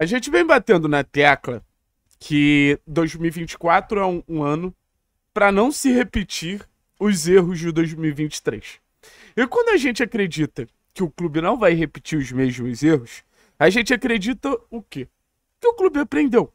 A gente vem batendo na tecla que 2024 é um, um ano para não se repetir os erros de 2023. E quando a gente acredita que o clube não vai repetir os mesmos erros, a gente acredita o quê? Que o clube aprendeu.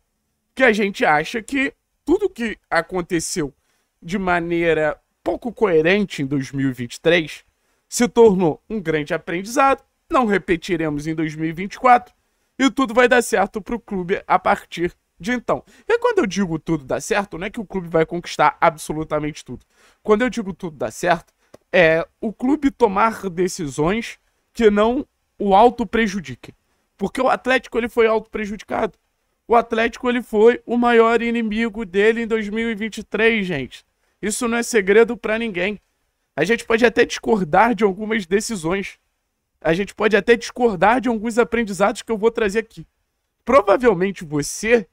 Que a gente acha que tudo que aconteceu de maneira pouco coerente em 2023 se tornou um grande aprendizado. Não repetiremos em 2024 e tudo vai dar certo pro clube a partir de então. E quando eu digo tudo dá certo, não é que o clube vai conquistar absolutamente tudo. Quando eu digo tudo dá certo, é o clube tomar decisões que não o auto prejudiquem. Porque o Atlético ele foi auto prejudicado. O Atlético ele foi o maior inimigo dele em 2023, gente. Isso não é segredo para ninguém. A gente pode até discordar de algumas decisões, a gente pode até discordar de alguns aprendizados que eu vou trazer aqui. Provavelmente você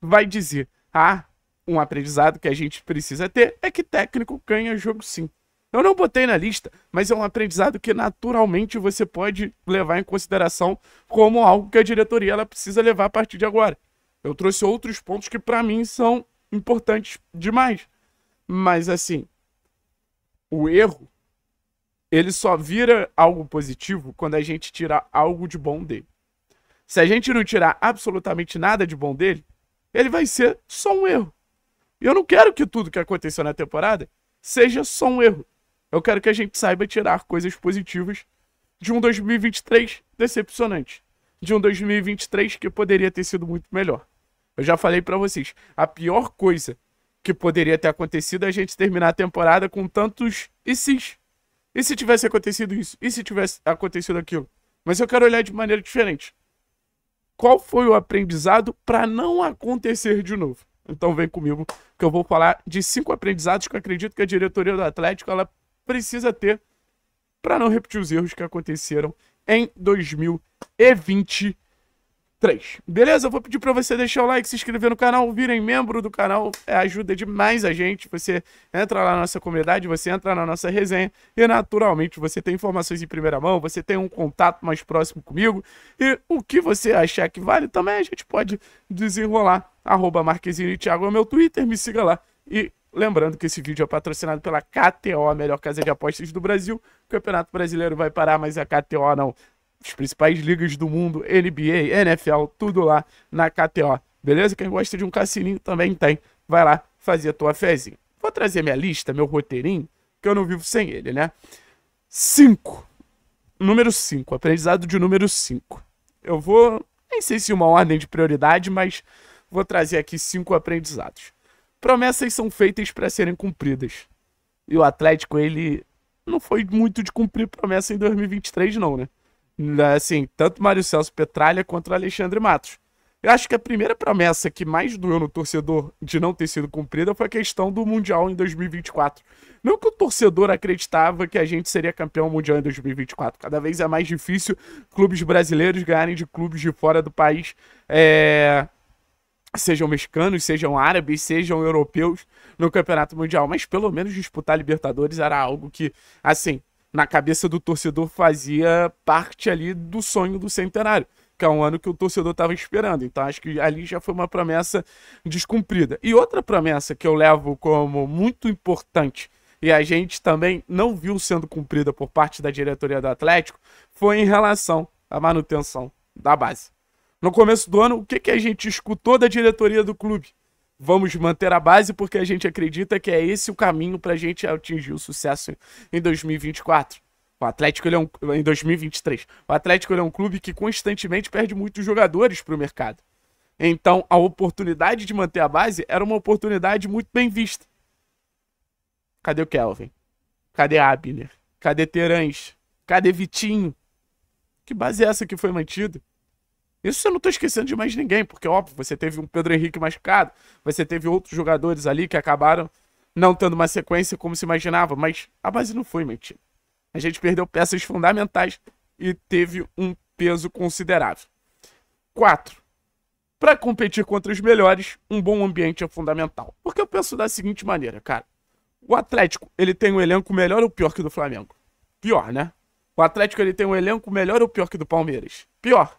vai dizer: ah, um aprendizado que a gente precisa ter é que técnico ganha jogo sim. Eu não botei na lista, mas é um aprendizado que naturalmente você pode levar em consideração como algo que a diretoria ela precisa levar a partir de agora. Eu trouxe outros pontos que para mim são importantes demais. Mas assim, o erro ele só vira algo positivo quando a gente tira algo de bom dele. Se a gente não tirar absolutamente nada de bom dele, ele vai ser só um erro. E eu não quero que tudo que aconteceu na temporada seja só um erro. Eu quero que a gente saiba tirar coisas positivas de um 2023 decepcionante, de um 2023 que poderia ter sido muito melhor. Eu já falei para vocês, a pior coisa que poderia ter acontecido é a gente terminar a temporada com tantos e e se tivesse acontecido isso? E se tivesse acontecido aquilo? Mas eu quero olhar de maneira diferente. Qual foi o aprendizado para não acontecer de novo? Então vem comigo que eu vou falar de cinco aprendizados que eu acredito que a diretoria do Atlético ela precisa ter para não repetir os erros que aconteceram em 2021. 3. Beleza? vou pedir para você deixar o like, se inscrever no canal, virem membro do canal, é, ajuda demais a gente. Você entra lá na nossa comunidade, você entra na nossa resenha e naturalmente você tem informações em primeira mão, você tem um contato mais próximo comigo e o que você achar que vale também a gente pode desenrolar. Arroba Marquezine e Thiago é meu Twitter, me siga lá e Lembrando que esse vídeo é patrocinado pela KTO, a melhor casa de apostas do Brasil. O Campeonato Brasileiro vai parar, mas a KTO não as principais ligas do mundo, NBA, NFL, tudo lá na KTO. Beleza? Quem gosta de um cassininho também tem. Vai lá fazer a tua fezinha. Vou trazer minha lista, meu roteirinho, que eu não vivo sem ele, né? 5. Número 5. Aprendizado de número 5. Eu vou. Nem sei se uma ordem de prioridade, mas vou trazer aqui cinco aprendizados. Promessas são feitas para serem cumpridas. E o Atlético, ele não foi muito de cumprir promessa em 2023, não, né? Né, assim, tanto Mário Celso Petralha quanto Alexandre Matos. Eu acho que a primeira promessa que mais doeu no torcedor de não ter sido cumprida foi a questão do Mundial em 2024. Não que o torcedor acreditava que a gente seria campeão mundial em 2024. Cada vez é mais difícil clubes brasileiros ganharem de clubes de fora do país. É... Sejam mexicanos, sejam árabes, sejam europeus no campeonato mundial. Mas pelo menos disputar Libertadores era algo que, assim, na cabeça do torcedor fazia parte ali do sonho do centenário, que é um ano que o torcedor estava esperando. Então acho que ali já foi uma promessa descumprida. E outra promessa que eu levo como muito importante e a gente também não viu sendo cumprida por parte da diretoria do Atlético foi em relação à manutenção da base. No começo do ano, o que, que a gente escutou da diretoria do clube? vamos manter a base porque a gente acredita que é esse o caminho para a gente atingir o sucesso em 2024. O Atlético ele é um, em 2023. O Atlético ele é um clube que constantemente perde muitos jogadores para o mercado. Então, a oportunidade de manter a base era uma oportunidade muito bem vista. Cadê o Kelvin? Cadê Abner? Cadê Terãs? Cadê Vitinho? Que base é essa que foi mantida? Isso eu não estou esquecendo de mais ninguém, porque, óbvio, você teve um Pedro Henrique machucado, você teve outros jogadores ali que acabaram não tendo uma sequência como se imaginava, mas a base não foi mentira. A gente perdeu peças fundamentais e teve um peso considerável. 4. Para competir contra os melhores, um bom ambiente é fundamental. Porque eu penso da seguinte maneira, cara. O Atlético, ele tem um elenco melhor ou pior que o do Flamengo? Pior, né? O Atlético, ele tem um elenco melhor ou pior que o do Palmeiras? Pior.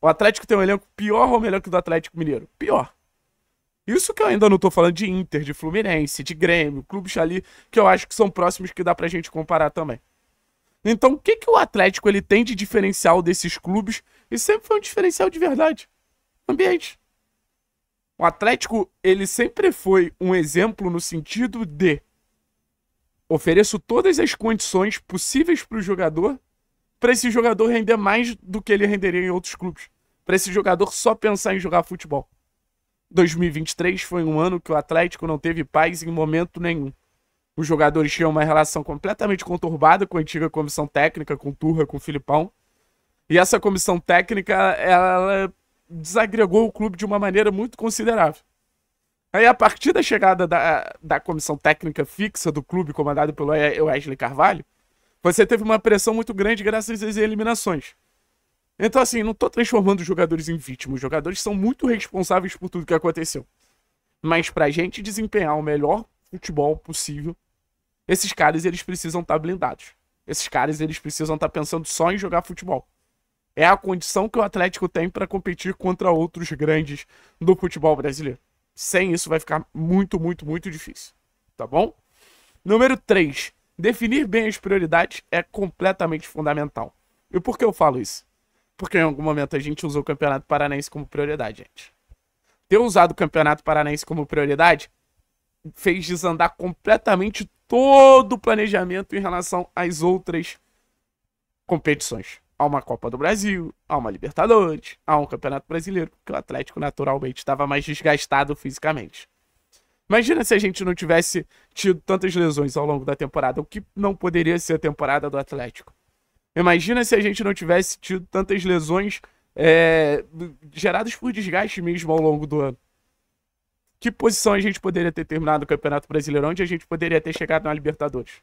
O Atlético tem um elenco pior ou melhor que o do Atlético Mineiro? Pior. Isso que eu ainda não tô falando de Inter, de Fluminense, de Grêmio, clubes ali que eu acho que são próximos que dá pra gente comparar também. Então, o que, que o Atlético ele tem de diferencial desses clubes? E sempre foi um diferencial de verdade. Ambiente. O Atlético, ele sempre foi um exemplo no sentido de ofereço todas as condições possíveis para o jogador para esse jogador render mais do que ele renderia em outros clubes. Para esse jogador só pensar em jogar futebol. 2023 foi um ano que o Atlético não teve paz em momento nenhum. Os jogadores tinham uma relação completamente conturbada com a antiga comissão técnica, com o Turra, com o Filipão. E essa comissão técnica, ela desagregou o clube de uma maneira muito considerável. Aí, a partir da chegada da, da comissão técnica fixa do clube, comandado pelo Wesley Carvalho, você teve uma pressão muito grande graças às eliminações. Então, assim, não tô transformando os jogadores em vítimas. Os jogadores são muito responsáveis por tudo que aconteceu. Mas pra gente desempenhar o melhor futebol possível, esses caras, eles precisam estar tá blindados. Esses caras, eles precisam estar tá pensando só em jogar futebol. É a condição que o Atlético tem para competir contra outros grandes do futebol brasileiro. Sem isso vai ficar muito, muito, muito difícil. Tá bom? Número 3. Definir bem as prioridades é completamente fundamental. E por que eu falo isso? Porque em algum momento a gente usou o Campeonato Paranaense como prioridade, gente. Ter usado o Campeonato Paranaense como prioridade fez desandar completamente todo o planejamento em relação às outras competições. Há uma Copa do Brasil, há uma Libertadores, há um Campeonato Brasileiro, porque o Atlético naturalmente estava mais desgastado fisicamente. Imagina se a gente não tivesse tido tantas lesões ao longo da temporada, o que não poderia ser a temporada do Atlético. Imagina se a gente não tivesse tido tantas lesões é, geradas por desgaste mesmo ao longo do ano. Que posição a gente poderia ter terminado o Campeonato Brasileiro? Onde a gente poderia ter chegado na Libertadores?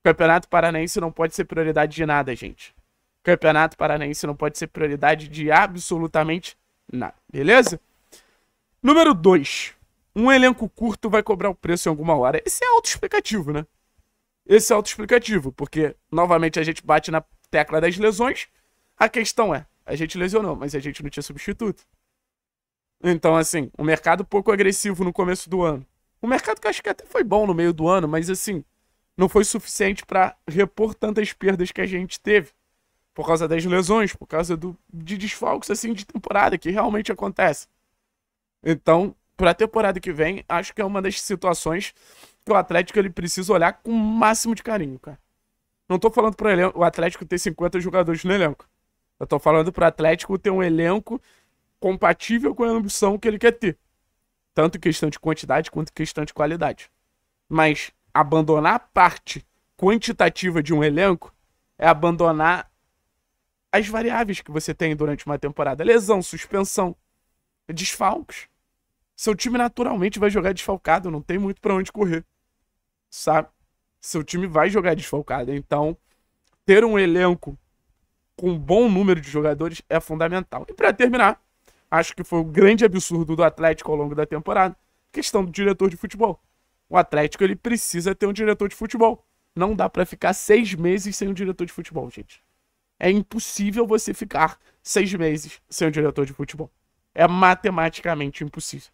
O Campeonato Paranaense não pode ser prioridade de nada, gente. O Campeonato Paranaense não pode ser prioridade de absolutamente nada, beleza? Número 2 um elenco curto vai cobrar o preço em alguma hora. Esse é autoexplicativo, né? Esse é autoexplicativo, porque novamente a gente bate na tecla das lesões. A questão é, a gente lesionou, mas a gente não tinha substituto. Então, assim, um mercado pouco agressivo no começo do ano. Um mercado que eu acho que até foi bom no meio do ano, mas assim, não foi suficiente para repor tantas perdas que a gente teve. Por causa das lesões, por causa do, de desfalques assim de temporada, que realmente acontece. Então, pra temporada que vem, acho que é uma das situações que o Atlético ele precisa olhar com o máximo de carinho, cara. Não tô falando pro o Atlético ter 50 jogadores no elenco. Eu tô falando pro Atlético ter um elenco compatível com a ambição que ele quer ter. Tanto questão de quantidade quanto questão de qualidade. Mas abandonar a parte quantitativa de um elenco é abandonar as variáveis que você tem durante uma temporada: lesão, suspensão, desfalques. Seu time naturalmente vai jogar desfalcado, não tem muito para onde correr. Sabe? Seu time vai jogar desfalcado. Então, ter um elenco com um bom número de jogadores é fundamental. E para terminar, acho que foi o um grande absurdo do Atlético ao longo da temporada, questão do diretor de futebol. O Atlético ele precisa ter um diretor de futebol. Não dá para ficar seis meses sem um diretor de futebol, gente. É impossível você ficar seis meses sem um diretor de futebol. É matematicamente impossível.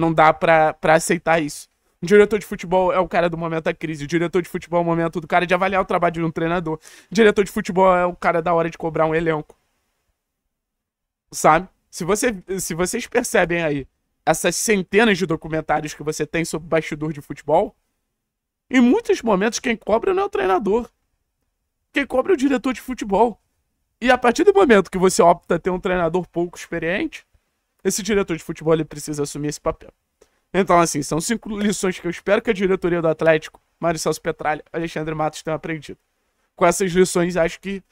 Não dá pra, aceitar isso. O diretor de futebol é o cara do momento da crise. O diretor de futebol é o momento do cara de avaliar o trabalho de um treinador. O diretor de futebol é o cara da hora de cobrar um elenco. Sabe? Se, você, se vocês percebem aí essas centenas de documentários que você tem sobre bastidor de futebol, em muitos momentos quem cobra não é o treinador. Quem cobra é o diretor de futebol. E a partir do momento que você opta a ter um treinador pouco experiente, esse diretor de futebol ele precisa assumir esse papel. Então, assim, são cinco lições que eu espero que a diretoria do Atlético, Mário Celso Petralha, Alexandre Matos tenham aprendido. Com essas lições, acho que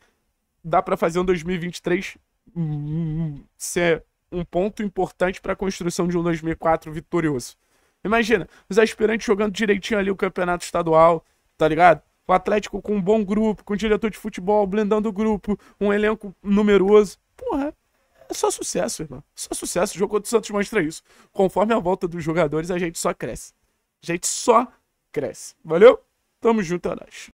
dá para fazer um 2023 hum, ser um ponto importante para a construção de um 2004 vitorioso. Imagina, os aspirantes jogando direitinho ali o campeonato estadual, tá ligado? O Atlético com um bom grupo, com um diretor de futebol, blindando o grupo, um elenco numeroso. Porra, é só sucesso, irmão. Só sucesso. O jogo contra o Santos mostra isso. Conforme a volta dos jogadores, a gente só cresce. A gente só cresce. Valeu? Tamo junto, é nóis.